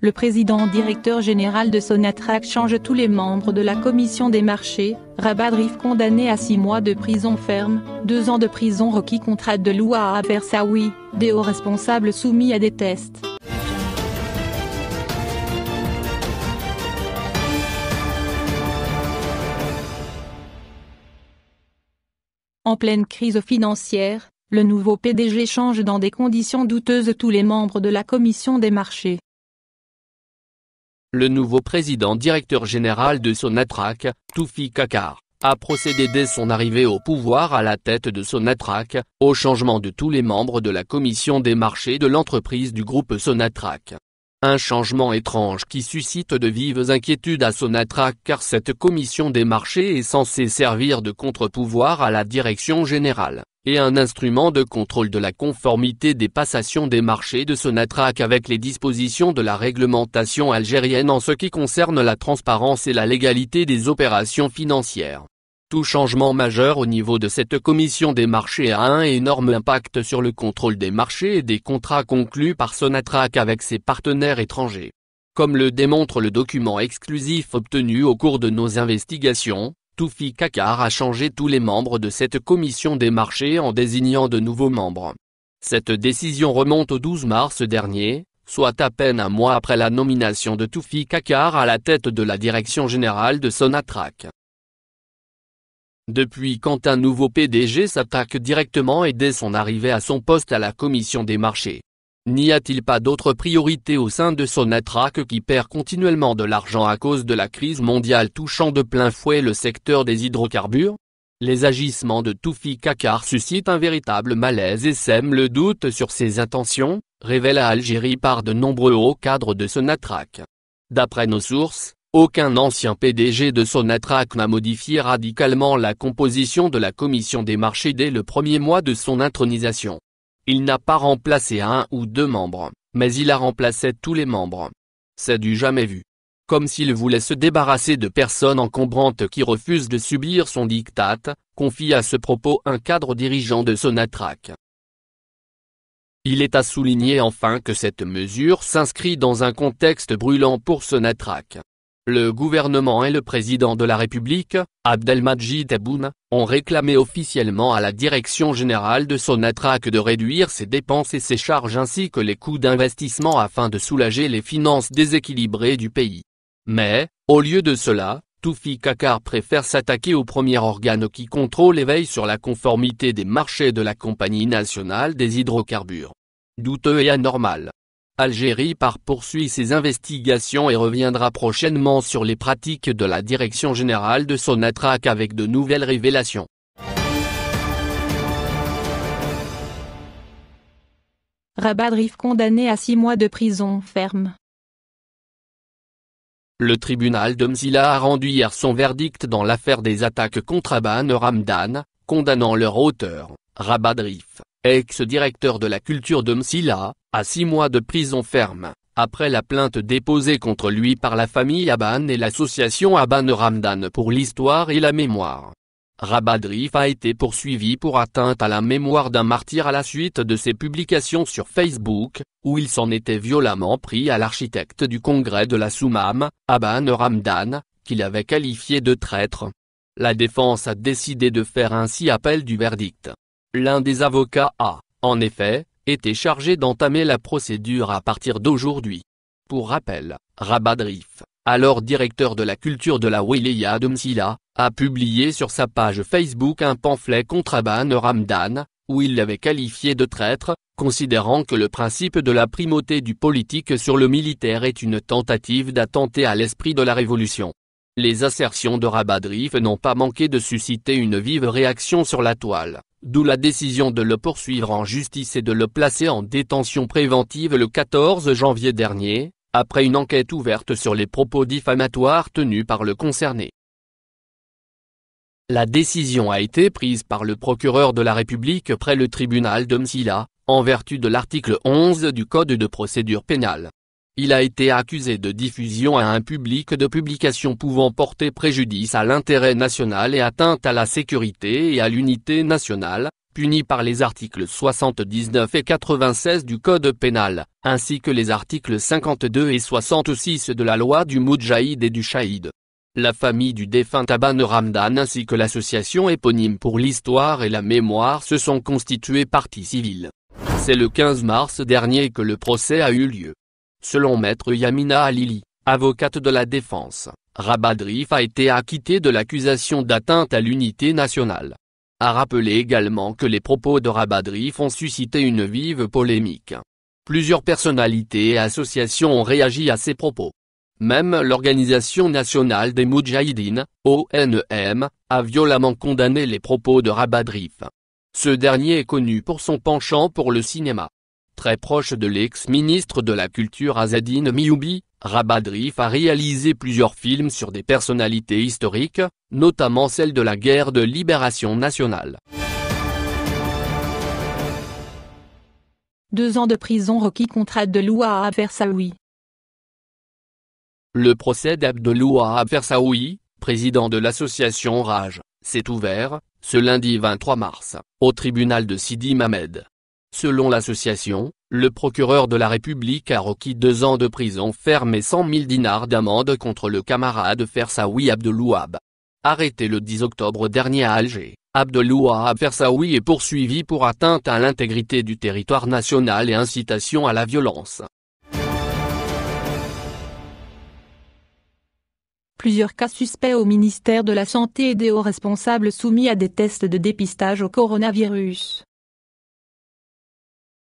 Le président directeur général de Sonatrach change tous les membres de la commission des marchés, Rabat Drif condamné à 6 mois de prison ferme, 2 ans de prison requis contre de loi à Versailles, des hauts responsables soumis à des tests. En pleine crise financière, le nouveau PDG change dans des conditions douteuses tous les membres de la commission des marchés. Le nouveau président directeur général de Sonatrach, Toufi Kakar, a procédé dès son arrivée au pouvoir à la tête de Sonatrach, au changement de tous les membres de la commission des marchés de l'entreprise du groupe Sonatrach. Un changement étrange qui suscite de vives inquiétudes à Sonatrach car cette commission des marchés est censée servir de contre-pouvoir à la direction générale et un instrument de contrôle de la conformité des passations des marchés de Sonatrach avec les dispositions de la réglementation algérienne en ce qui concerne la transparence et la légalité des opérations financières. Tout changement majeur au niveau de cette commission des marchés a un énorme impact sur le contrôle des marchés et des contrats conclus par Sonatrach avec ses partenaires étrangers. Comme le démontre le document exclusif obtenu au cours de nos investigations, Toufi Kakar a changé tous les membres de cette commission des marchés en désignant de nouveaux membres. Cette décision remonte au 12 mars dernier, soit à peine un mois après la nomination de Toufi Kakar à la tête de la direction générale de Sonatrach. Depuis quand un nouveau PDG s'attaque directement et dès son arrivée à son poste à la commission des marchés, N'y a-t-il pas d'autres priorités au sein de Sonatrach qui perd continuellement de l'argent à cause de la crise mondiale touchant de plein fouet le secteur des hydrocarbures Les agissements de Toufi Kakar suscitent un véritable malaise et sèment le doute sur ses intentions, révèle à Algérie par de nombreux hauts cadres de Sonatrach. D'après nos sources, aucun ancien PDG de Sonatrach n'a modifié radicalement la composition de la commission des marchés dès le premier mois de son intronisation. Il n'a pas remplacé un ou deux membres, mais il a remplacé tous les membres. C'est du jamais vu. Comme s'il voulait se débarrasser de personnes encombrantes qui refusent de subir son diktat, confie à ce propos un cadre dirigeant de Sonatrac. Il est à souligner enfin que cette mesure s'inscrit dans un contexte brûlant pour Sonatrac. Le gouvernement et le président de la République, Abdelmadjid Tebboune, ont réclamé officiellement à la Direction générale de Sonatrach de réduire ses dépenses et ses charges ainsi que les coûts d'investissement afin de soulager les finances déséquilibrées du pays. Mais, au lieu de cela, Toufi Kakar préfère s'attaquer au premier organe qui contrôle et veille sur la conformité des marchés de la Compagnie nationale des hydrocarbures. Douteux et anormal. Algérie par poursuit ses investigations et reviendra prochainement sur les pratiques de la Direction Générale de Sonatrach avec de nouvelles révélations. Rabadrif condamné à six mois de prison ferme. Le tribunal de Mzila a rendu hier son verdict dans l'affaire des attaques contre Aban Ramdan, condamnant leur auteur, Rabadrif ex-directeur de la culture de Msila, à six mois de prison ferme, après la plainte déposée contre lui par la famille Aban et l'association Aban Ramdan pour l'histoire et la mémoire. Rabadrif a été poursuivi pour atteinte à la mémoire d'un martyr à la suite de ses publications sur Facebook, où il s'en était violemment pris à l'architecte du congrès de la Soumam, Aban Ramdan, qu'il avait qualifié de traître. La défense a décidé de faire ainsi appel du verdict. L'un des avocats a, en effet, été chargé d'entamer la procédure à partir d'aujourd'hui. Pour rappel, Rabadrif, alors directeur de la culture de la Wilaya de Msila, a publié sur sa page Facebook un pamphlet contre Aban Ramdan, où il l'avait qualifié de traître, considérant que le principe de la primauté du politique sur le militaire est une tentative d'attenter à l'esprit de la révolution. Les assertions de Rabadrif n'ont pas manqué de susciter une vive réaction sur la toile d'où la décision de le poursuivre en justice et de le placer en détention préventive le 14 janvier dernier, après une enquête ouverte sur les propos diffamatoires tenus par le concerné. La décision a été prise par le procureur de la République près le tribunal de Msila, en vertu de l'article 11 du Code de procédure pénale. Il a été accusé de diffusion à un public de publications pouvant porter préjudice à l'intérêt national et atteinte à la sécurité et à l'unité nationale, puni par les articles 79 et 96 du Code pénal, ainsi que les articles 52 et 66 de la loi du Moudjahid et du Chaïd. La famille du défunt Aban Ramdan ainsi que l'association éponyme pour l'histoire et la mémoire se sont constituées partie civile. C'est le 15 mars dernier que le procès a eu lieu. Selon maître Yamina Alili, avocate de la défense, Rabadrif a été acquitté de l'accusation d'atteinte à l'unité nationale. A rappelé également que les propos de Rabadrif ont suscité une vive polémique. Plusieurs personnalités et associations ont réagi à ces propos. Même l'Organisation nationale des Moudjahidines, ONM, e a violemment condamné les propos de Rabadrif. Ce dernier est connu pour son penchant pour le cinéma très proche de l'ex-ministre de la Culture Azadine Mioubi, Rabadrif a réalisé plusieurs films sur des personnalités historiques, notamment celle de la guerre de libération nationale. Deux ans de prison requis contre Abdeloua Le procès d'Abdeloua Abversaoui, président de l'association Rage, s'est ouvert, ce lundi 23 mars, au tribunal de Sidi Mamed. Selon l'association, le procureur de la République a requis deux ans de prison ferme et 100 000 dinars d'amende contre le camarade Fersaoui Abdelouab. Arrêté le 10 octobre dernier à Alger, Abdelouab Fersaoui est poursuivi pour atteinte à l'intégrité du territoire national et incitation à la violence. Plusieurs cas suspects au ministère de la Santé et des hauts responsables soumis à des tests de dépistage au coronavirus.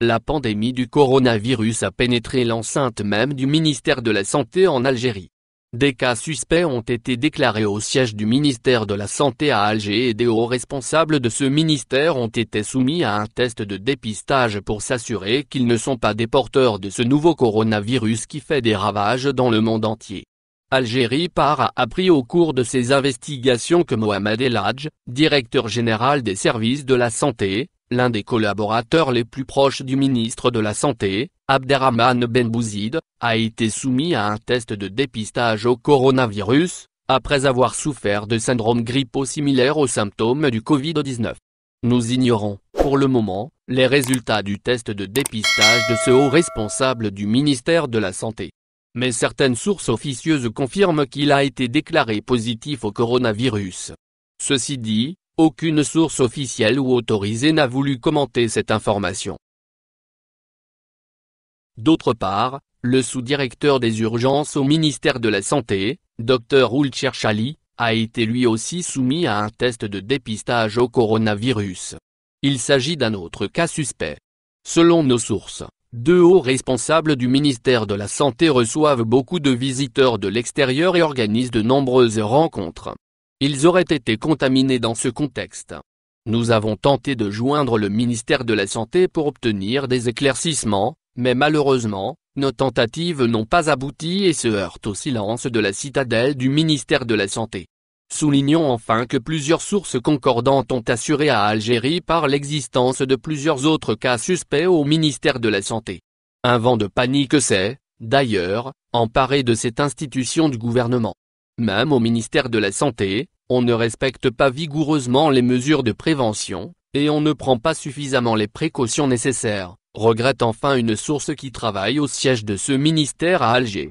La pandémie du coronavirus a pénétré l'enceinte même du ministère de la Santé en Algérie. Des cas suspects ont été déclarés au siège du ministère de la Santé à Alger et des hauts responsables de ce ministère ont été soumis à un test de dépistage pour s'assurer qu'ils ne sont pas des porteurs de ce nouveau coronavirus qui fait des ravages dans le monde entier. Algérie par a appris au cours de ses investigations que Mohamed Eladj, directeur général des services de la santé, l'un des collaborateurs les plus proches du ministre de la Santé, Abderrahman Benbouzid, a été soumis à un test de dépistage au coronavirus, après avoir souffert de syndrome grippaux similaire aux symptômes du Covid-19. Nous ignorons, pour le moment, les résultats du test de dépistage de ce haut responsable du ministère de la Santé. Mais certaines sources officieuses confirment qu'il a été déclaré positif au coronavirus. Ceci dit, aucune source officielle ou autorisée n'a voulu commenter cette information. D'autre part, le sous-directeur des urgences au ministère de la Santé, Dr Ulcher Chali, a été lui aussi soumis à un test de dépistage au coronavirus. Il s'agit d'un autre cas suspect. Selon nos sources, deux hauts responsables du ministère de la Santé reçoivent beaucoup de visiteurs de l'extérieur et organisent de nombreuses rencontres ils auraient été contaminés dans ce contexte. Nous avons tenté de joindre le ministère de la Santé pour obtenir des éclaircissements, mais malheureusement, nos tentatives n'ont pas abouti et se heurtent au silence de la citadelle du ministère de la Santé. Soulignons enfin que plusieurs sources concordantes ont assuré à Algérie par l'existence de plusieurs autres cas suspects au ministère de la Santé. Un vent de panique s'est, d'ailleurs, emparé de cette institution du gouvernement. Même au ministère de la Santé, on ne respecte pas vigoureusement les mesures de prévention, et on ne prend pas suffisamment les précautions nécessaires, regrette enfin une source qui travaille au siège de ce ministère à Alger.